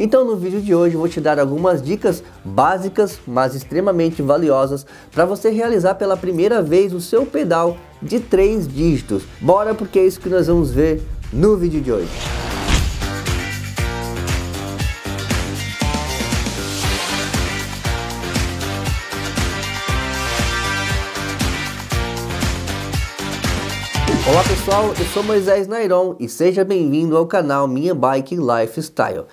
Então no vídeo de hoje eu vou te dar algumas dicas básicas, mas extremamente valiosas para você realizar pela primeira vez o seu pedal de três dígitos. Bora porque é isso que nós vamos ver no vídeo de hoje. Olá pessoal, eu sou Moisés Nairon e seja bem-vindo ao canal Minha Bike Lifestyle.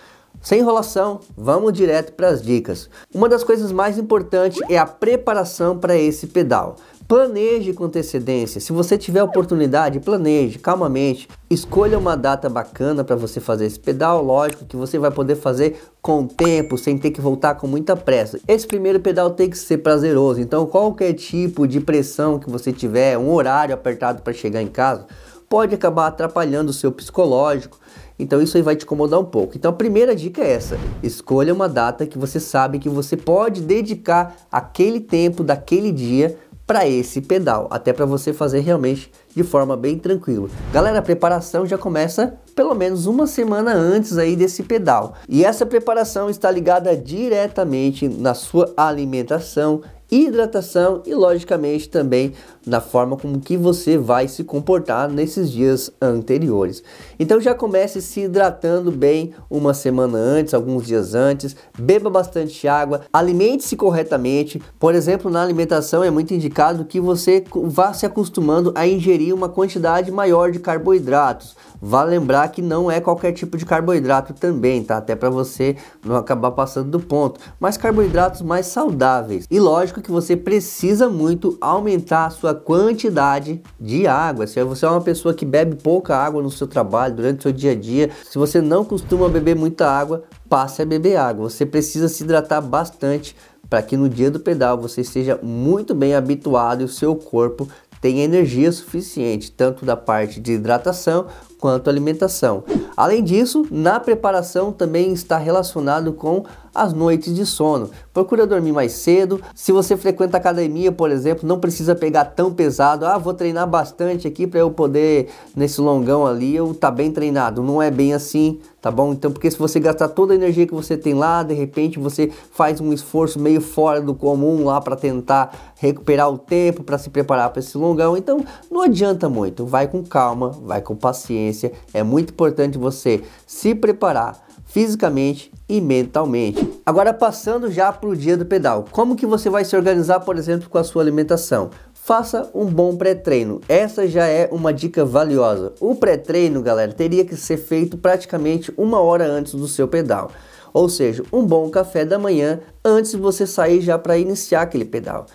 Sem enrolação, vamos direto para as dicas. Uma das coisas mais importantes é a preparação para esse pedal. Planeje com antecedência. Se você tiver oportunidade, planeje calmamente. Escolha uma data bacana para você fazer esse pedal. Lógico que você vai poder fazer com tempo, sem ter que voltar com muita pressa. Esse primeiro pedal tem que ser prazeroso. Então, qualquer tipo de pressão que você tiver, um horário apertado para chegar em casa, pode acabar atrapalhando o seu psicológico. Então isso aí vai te incomodar um pouco. Então a primeira dica é essa: escolha uma data que você sabe que você pode dedicar aquele tempo daquele dia para esse pedal, até para você fazer realmente de forma bem tranquila. Galera, a preparação já começa pelo menos uma semana antes aí desse pedal. E essa preparação está ligada diretamente na sua alimentação hidratação e logicamente também na forma como que você vai se comportar nesses dias anteriores. Então já comece se hidratando bem uma semana antes, alguns dias antes, beba bastante água, alimente-se corretamente. Por exemplo, na alimentação é muito indicado que você vá se acostumando a ingerir uma quantidade maior de carboidratos. Vá lembrar que não é qualquer tipo de carboidrato também, tá? Até para você não acabar passando do ponto, mas carboidratos mais saudáveis. E lógico que você precisa muito aumentar a sua quantidade de água. Se você é uma pessoa que bebe pouca água no seu trabalho, durante o seu dia a dia, se você não costuma beber muita água, passe a beber água. Você precisa se hidratar bastante para que no dia do pedal você esteja muito bem habituado e o seu corpo tenha energia suficiente, tanto da parte de hidratação quanto alimentação. Além disso, na preparação também está relacionado com as noites de sono. Procura dormir mais cedo. Se você frequenta academia, por exemplo, não precisa pegar tão pesado. Ah, vou treinar bastante aqui para eu poder nesse longão ali, eu tá bem treinado. Não é bem assim, tá bom? Então, porque se você gastar toda a energia que você tem lá, de repente você faz um esforço meio fora do comum lá para tentar recuperar o tempo, para se preparar para esse longão. Então, não adianta muito. Vai com calma, vai com paciência. É muito importante você se preparar fisicamente e mentalmente. Agora passando já para o dia do pedal, como que você vai se organizar, por exemplo, com a sua alimentação? Faça um bom pré-treino. Essa já é uma dica valiosa. O pré-treino, galera, teria que ser feito praticamente uma hora antes do seu pedal. Ou seja, um bom café da manhã antes de você sair já para iniciar aquele pedal.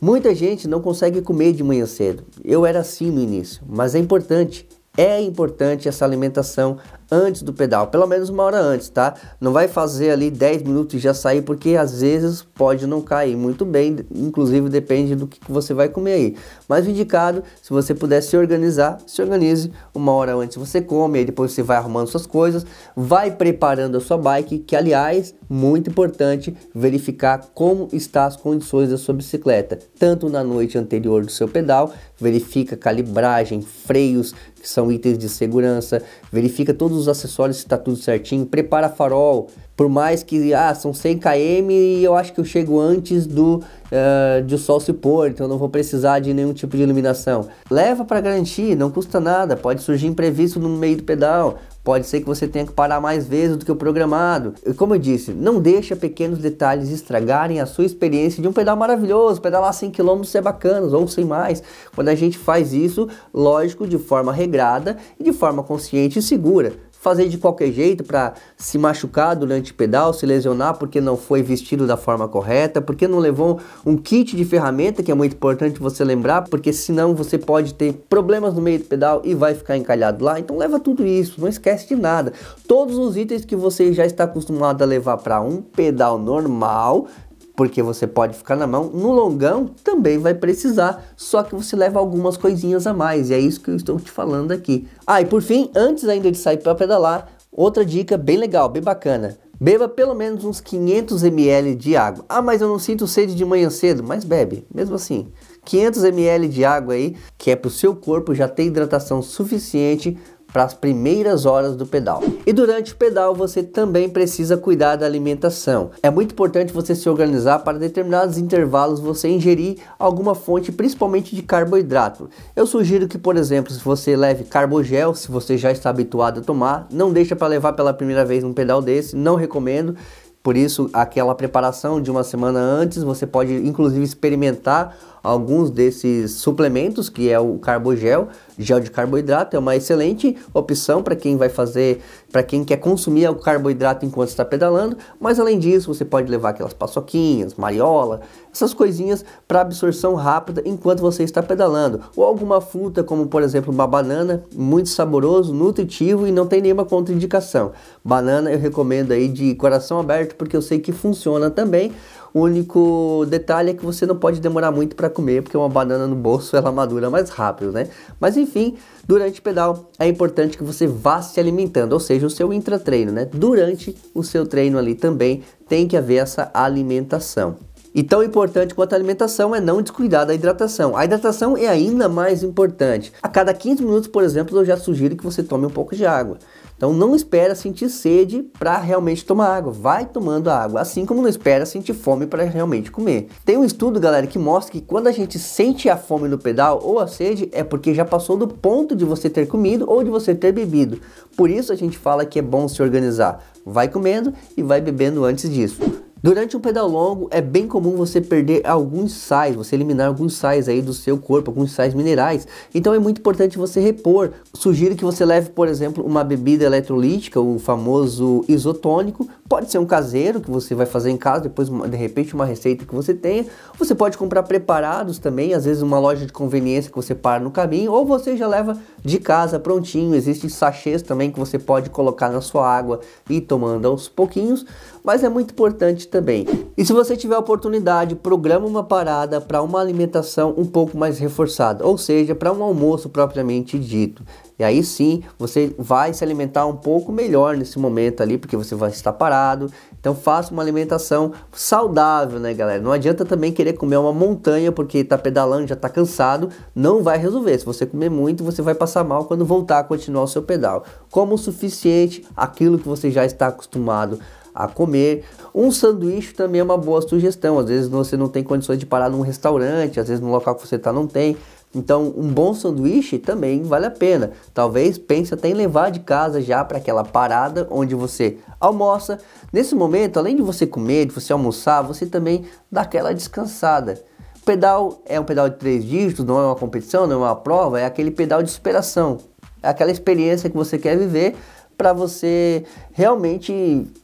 Muita gente não consegue comer de manhã cedo. Eu era assim no início, mas é importante. É importante essa alimentação antes do pedal, pelo menos uma hora antes, tá? Não vai fazer ali 10 minutos e já sair, porque às vezes pode não cair muito bem, inclusive depende do que você vai comer aí. Mas o indicado, se você puder se organizar, se organize uma hora antes você come, aí depois você vai arrumando suas coisas, vai preparando a sua bike, que aliás, muito importante verificar como está as condições da sua bicicleta, tanto na noite anterior do seu pedal, verifica calibragem, freios, que são itens de segurança, verifica todos os acessórios se tá tudo certinho, prepara farol, por mais que, ah, são 100 km e eu acho que eu chego antes do uh, de o sol se pôr, então não vou precisar de nenhum tipo de iluminação. Leva para garantir, não custa nada, pode surgir imprevisto no meio do pedal, pode ser que você tenha que parar mais vezes do que o programado. E como eu disse, não deixa pequenos detalhes estragarem a sua experiência de um pedal maravilhoso, pedalar 100 km é bacana, ou sem mais. Quando a gente faz isso, lógico, de forma regrada e de forma consciente e segura fazer de qualquer jeito para se machucar durante o pedal, se lesionar porque não foi vestido da forma correta, porque não levou um kit de ferramenta, que é muito importante você lembrar, porque senão você pode ter problemas no meio do pedal e vai ficar encalhado lá. Então leva tudo isso, não esquece de nada. Todos os itens que você já está acostumado a levar para um pedal normal, porque você pode ficar na mão. No longão também vai precisar, só que você leva algumas coisinhas a mais, e é isso que eu estou te falando aqui. Ah, e por fim, antes ainda de sair para pedalar, outra dica bem legal, bem bacana. Beba pelo menos uns 500 ml de água. Ah, mas eu não sinto sede de manhã cedo. Mas bebe, mesmo assim. 500 ml de água aí, que é para o seu corpo já ter hidratação suficiente para as primeiras horas do pedal. E durante o pedal você também precisa cuidar da alimentação. É muito importante você se organizar para determinados intervalos você ingerir alguma fonte, principalmente de carboidrato. Eu sugiro que, por exemplo, se você leve carbogel, se você já está habituado a tomar, não deixa para levar pela primeira vez num pedal desse, não recomendo. Por isso, aquela preparação de uma semana antes, você pode inclusive experimentar alguns desses suplementos, que é o carbogel, gel de carboidrato, é uma excelente opção para quem vai fazer, para quem quer consumir o carboidrato enquanto está pedalando, mas além disso, você pode levar aquelas paçoquinhas, mariola, essas coisinhas para absorção rápida enquanto você está pedalando, ou alguma fruta, como por exemplo uma banana, muito saboroso, nutritivo e não tem nenhuma contraindicação. Banana eu recomendo aí de coração aberto, porque eu sei que funciona também. O único detalhe é que você não pode demorar muito para comer, porque uma banana no bolso ela madura mais rápido, né? Mas enfim, durante o pedal é importante que você vá se alimentando, ou seja, o seu intratreino, né? Durante o seu treino ali também tem que haver essa alimentação. E tão importante quanto a alimentação é não descuidar da hidratação. A hidratação é ainda mais importante. A cada 15 minutos, por exemplo, eu já sugiro que você tome um pouco de água. Então não espera sentir sede para realmente tomar água, vai tomando água, assim como não espera sentir fome para realmente comer. Tem um estudo, galera, que mostra que quando a gente sente a fome no pedal ou a sede é porque já passou do ponto de você ter comido ou de você ter bebido. Por isso a gente fala que é bom se organizar. Vai comendo e vai bebendo antes disso. Durante um pedal longo é bem comum você perder alguns sais, você eliminar alguns sais aí do seu corpo, alguns sais minerais. Então é muito importante você repor. Sugiro que você leve, por exemplo, uma bebida eletrolítica, o famoso isotônico. Pode ser um caseiro que você vai fazer em casa, depois de repente uma receita que você tenha. Você pode comprar preparados também, às vezes uma loja de conveniência que você para no caminho, ou você já leva de casa prontinho. Existem sachês também que você pode colocar na sua água e ir tomando aos pouquinhos, mas é muito importante também. E se você tiver oportunidade, programa uma parada para uma alimentação um pouco mais reforçada, ou seja, para um almoço propriamente dito. E aí sim, você vai se alimentar um pouco melhor nesse momento ali, porque você vai estar parado. Então faça uma alimentação saudável, né, galera? Não adianta também querer comer uma montanha porque tá pedalando, já tá cansado, não vai resolver. Se você comer muito, você vai passar mal quando voltar a continuar o seu pedal. Como o suficiente aquilo que você já está acostumado a comer. Um sanduíche também é uma boa sugestão. Às vezes você não tem condições de parar num restaurante, às vezes no local que você está não tem. Então, um bom sanduíche também vale a pena. Talvez pense até em levar de casa já para aquela parada onde você almoça. Nesse momento, além de você comer, de você almoçar, você também dá aquela descansada. O pedal é um pedal de três dígitos, não é uma competição, não é uma prova, é aquele pedal de superação. É aquela experiência que você quer viver, para você realmente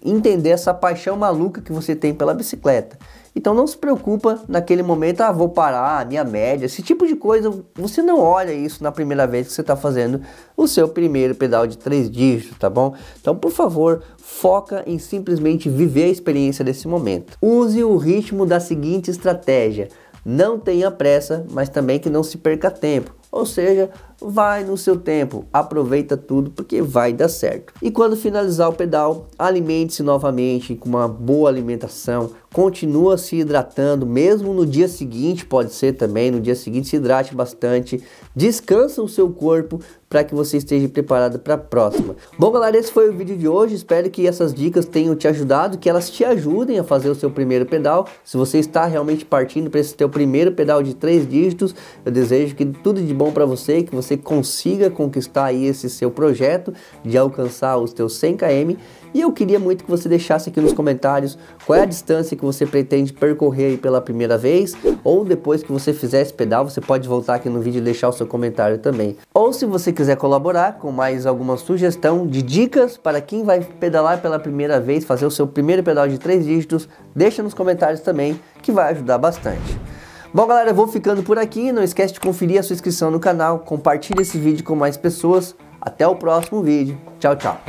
entender essa paixão maluca que você tem pela bicicleta. Então não se preocupa naquele momento, ah, vou parar, minha média, esse tipo de coisa. Você não olha isso na primeira vez que você está fazendo o seu primeiro pedal de três dígitos, tá bom? Então, por favor, foca em simplesmente viver a experiência desse momento. Use o ritmo da seguinte estratégia. Não tenha pressa, mas também que não se perca tempo. Ou seja, vai no seu tempo, aproveita tudo porque vai dar certo. E quando finalizar o pedal, alimente-se novamente com uma boa alimentação, continua se hidratando, mesmo no dia seguinte, pode ser também, no dia seguinte se hidrate bastante, descansa o seu corpo para que você esteja preparado para a próxima. Bom galera, esse foi o vídeo de hoje, espero que essas dicas tenham te ajudado, que elas te ajudem a fazer o seu primeiro pedal. Se você está realmente partindo para esse teu primeiro pedal de três dígitos, eu desejo que tudo de bom para você, que você consiga conquistar aí esse seu projeto de alcançar os teus 100 km. E eu queria muito que você deixasse aqui nos comentários qual é a distância que você pretende percorrer pela primeira vez, ou depois que você fizer esse pedal, você pode voltar aqui no vídeo e deixar o seu comentário também. Ou se você quiser colaborar com mais alguma sugestão de dicas para quem vai pedalar pela primeira vez, fazer o seu primeiro pedal de três dígitos, deixa nos comentários também que vai ajudar bastante. Bom, galera, eu vou ficando por aqui. Não esquece de conferir a sua inscrição no canal, compartilhe esse vídeo com mais pessoas. Até o próximo vídeo. Tchau, tchau.